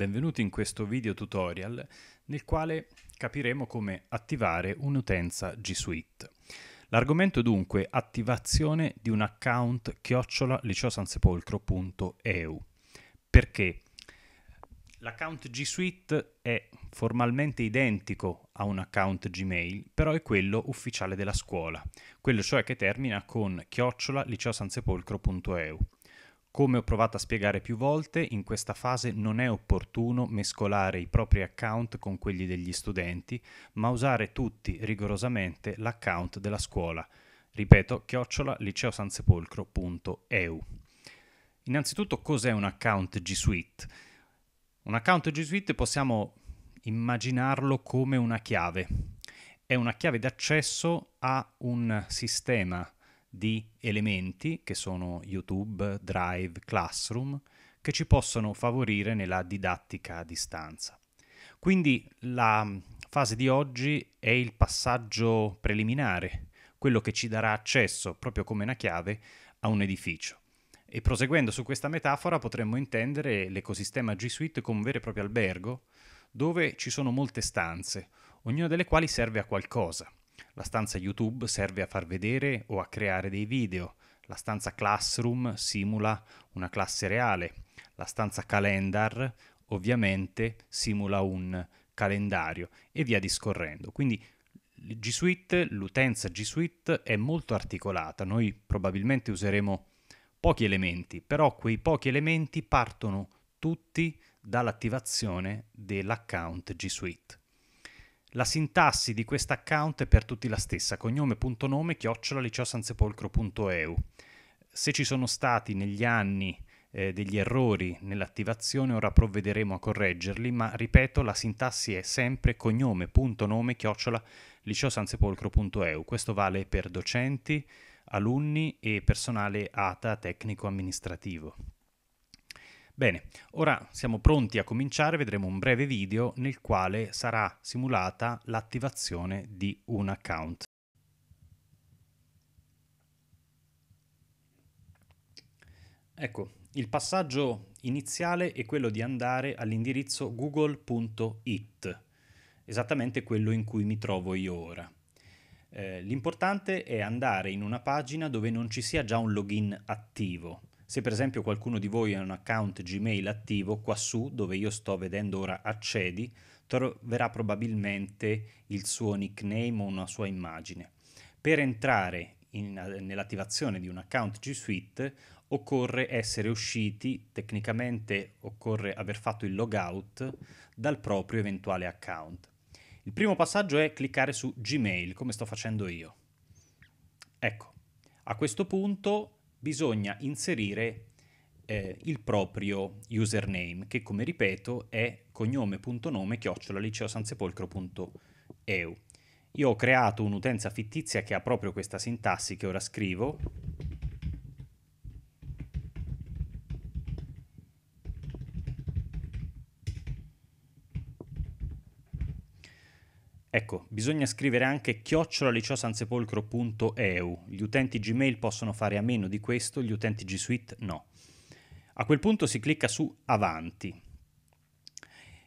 Benvenuti in questo video tutorial nel quale capiremo come attivare un'utenza G Suite. L'argomento dunque attivazione di un account chiocciola liceosansepolcro.eu perché l'account G Suite è formalmente identico a un account Gmail, però è quello ufficiale della scuola, quello cioè che termina con chiocciola liceosansepolcro.eu. Come ho provato a spiegare più volte, in questa fase non è opportuno mescolare i propri account con quelli degli studenti, ma usare tutti rigorosamente l'account della scuola. Ripeto, chiocciola liceosansepolcro.eu. Innanzitutto cos'è un account G Suite? Un account G Suite possiamo immaginarlo come una chiave. È una chiave d'accesso a un sistema di elementi che sono YouTube, Drive, Classroom, che ci possono favorire nella didattica a distanza. Quindi la fase di oggi è il passaggio preliminare, quello che ci darà accesso, proprio come una chiave, a un edificio. E proseguendo su questa metafora potremmo intendere l'ecosistema G Suite come un vero e proprio albergo, dove ci sono molte stanze, ognuna delle quali serve a qualcosa. La stanza YouTube serve a far vedere o a creare dei video. La stanza Classroom simula una classe reale. La stanza Calendar ovviamente simula un calendario e via discorrendo. Quindi G Suite, l'utenza G Suite è molto articolata. Noi probabilmente useremo pochi elementi, però quei pochi elementi partono tutti dall'attivazione dell'account G Suite. La sintassi di questo account è per tutti la stessa, cognome.nome chiocciola Se ci sono stati negli anni eh, degli errori nell'attivazione, ora provvederemo a correggerli, ma ripeto, la sintassi è sempre cognome.nome chiocciola Questo vale per docenti, alunni e personale ATA tecnico amministrativo. Bene, ora siamo pronti a cominciare, vedremo un breve video nel quale sarà simulata l'attivazione di un account. Ecco, il passaggio iniziale è quello di andare all'indirizzo google.it, esattamente quello in cui mi trovo io ora. Eh, l'importante è andare in una pagina dove non ci sia già un login attivo se per esempio qualcuno di voi ha un account Gmail attivo, quassù dove io sto vedendo ora accedi, troverà probabilmente il suo nickname o una sua immagine. Per entrare in, nell'attivazione di un account G Suite occorre essere usciti, tecnicamente occorre aver fatto il logout dal proprio eventuale account. Il primo passaggio è cliccare su Gmail, come sto facendo io. Ecco, a questo punto bisogna inserire eh, il proprio username, che come ripeto è cognome.nome chiocciolaliceosansepolcro.eu. Io ho creato un'utenza fittizia che ha proprio questa sintassi che ora scrivo, Ecco, bisogna scrivere anche chiocciolaliceosansepolcro.eu. Gli utenti Gmail possono fare a meno di questo, gli utenti G Suite no. A quel punto si clicca su Avanti.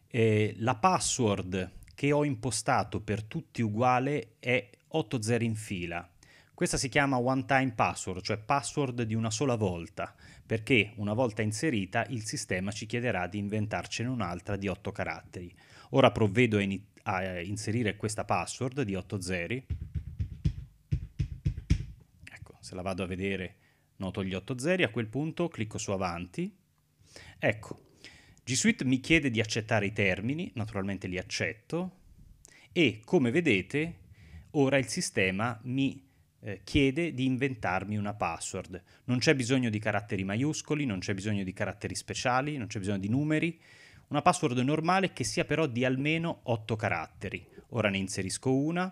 Eh, la password che ho impostato per tutti uguale è 80 in fila. Questa si chiama one time password, cioè password di una sola volta, perché una volta inserita il sistema ci chiederà di inventarcene un'altra di 8 caratteri. Ora provvedo a, in- a eh, inserire questa password di 8 zeri. Ecco, se la vado a vedere noto gli 8 zeri, a quel punto clicco su avanti. Ecco, G Suite mi chiede di accettare i termini, naturalmente li accetto, e come vedete ora il sistema mi eh, chiede di inventarmi una password. Non c'è bisogno di caratteri maiuscoli, non c'è bisogno di caratteri speciali, non c'è bisogno di numeri, una password normale che sia però di almeno 8 caratteri. Ora ne inserisco una,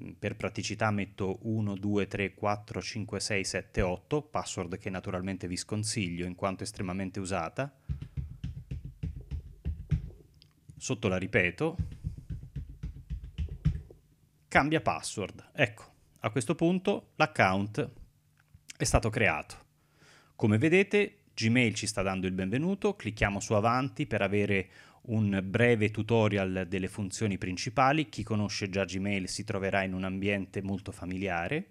mm, per praticità metto 1, 2, 3, 4, 5, 6, 7, 8, password che naturalmente vi sconsiglio in quanto estremamente usata. Sotto la ripeto. Cambia password. Ecco, a questo punto l'account è stato creato. Come vedete Gmail ci sta dando il benvenuto, clicchiamo su avanti per avere un breve tutorial delle funzioni principali, chi conosce già Gmail si troverà in un ambiente molto familiare.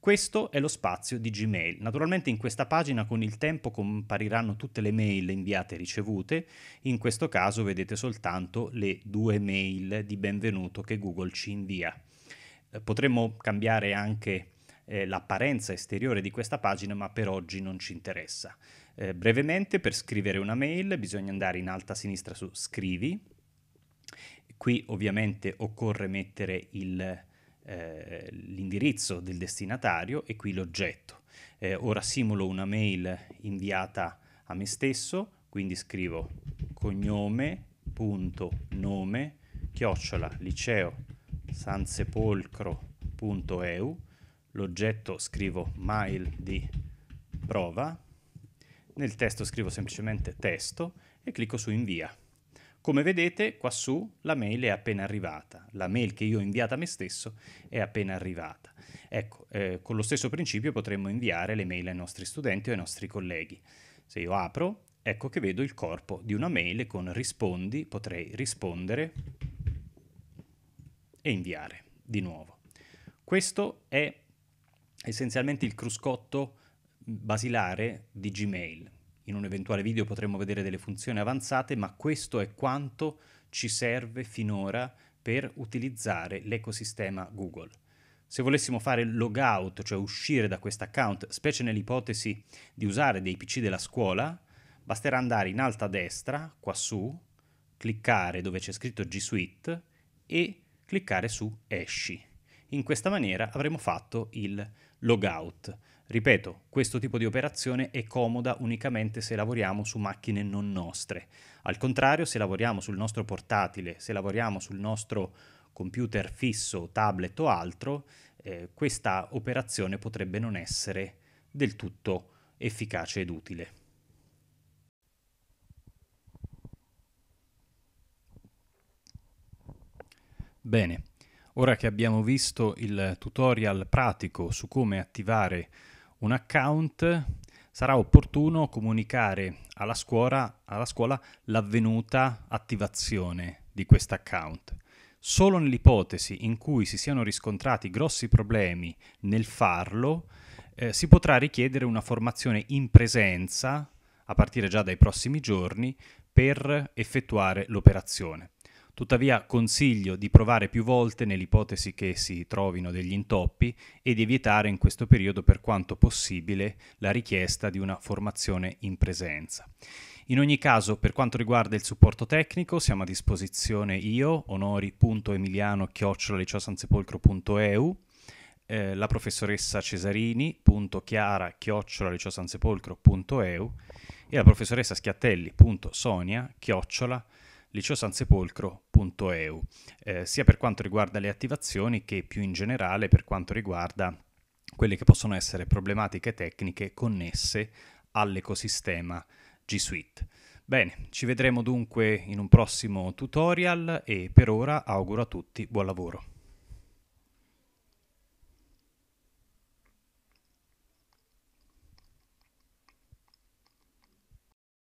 Questo è lo spazio di Gmail. Naturalmente in questa pagina con il tempo compariranno tutte le mail inviate e ricevute, in questo caso vedete soltanto le due mail di benvenuto che Google ci invia. Eh, potremmo cambiare anche eh, l'apparenza esteriore di questa pagina, ma per oggi non ci interessa. Eh, brevemente, per scrivere una mail bisogna andare in alta a sinistra su Scrivi. Qui ovviamente occorre mettere il, eh, l'indirizzo del destinatario e qui l'oggetto. Eh, ora simulo una mail inviata a me stesso, quindi scrivo cognome.nome chiocciola liceo sansepolcro.eu l'oggetto scrivo mile di prova, nel testo scrivo semplicemente testo e clicco su invia. Come vedete quassù la mail è appena arrivata, la mail che io ho inviata a me stesso è appena arrivata. Ecco, eh, con lo stesso principio potremmo inviare le mail ai nostri studenti o ai nostri colleghi. Se io apro, ecco che vedo il corpo di una mail con rispondi, potrei rispondere e inviare di nuovo. Questo è essenzialmente il cruscotto mm, basilare di Gmail. In un eventuale video potremmo vedere delle funzioni avanzate, ma questo è quanto ci serve finora per utilizzare l'ecosistema Google. Se volessimo fare logout, cioè uscire da questo account, specie nell'ipotesi di usare dei PC della scuola, basterà andare in alto a destra, quassù, cliccare dove c'è scritto G Suite e cliccare su Esci. In questa maniera avremo fatto il logout. Ripeto, questo tipo di operazione è comoda unicamente se lavoriamo su macchine non nostre. Al contrario, se lavoriamo sul nostro portatile, se lavoriamo sul nostro computer fisso, tablet o altro, eh, questa operazione potrebbe non essere del tutto efficace ed utile. Bene, Ora che abbiamo visto il tutorial pratico su come attivare un account, sarà opportuno comunicare alla scuola, alla scuola l'avvenuta attivazione di questo account. Solo nell'ipotesi in cui si siano riscontrati grossi problemi nel farlo, eh, si potrà richiedere una formazione in presenza, a partire già dai prossimi giorni, per effettuare l'operazione. Tuttavia consiglio di provare più volte nell'ipotesi che si trovino degli intoppi e di evitare in questo periodo per quanto possibile la richiesta di una formazione in presenza. In ogni caso, per quanto riguarda il supporto tecnico, siamo a disposizione io, onori.emiliano-liceosansepolcro.eu, eh, la professoressa cesarini.chiara-liceosansepolcro.eu e la professoressa schiattelli.sonia.chiocciola.eu liceosansepolcro.eu, eh, sia per quanto riguarda le attivazioni che più in generale per quanto riguarda quelle che possono essere problematiche tecniche connesse all'ecosistema G Suite. Bene, ci vedremo dunque in un prossimo tutorial e per ora auguro a tutti buon lavoro.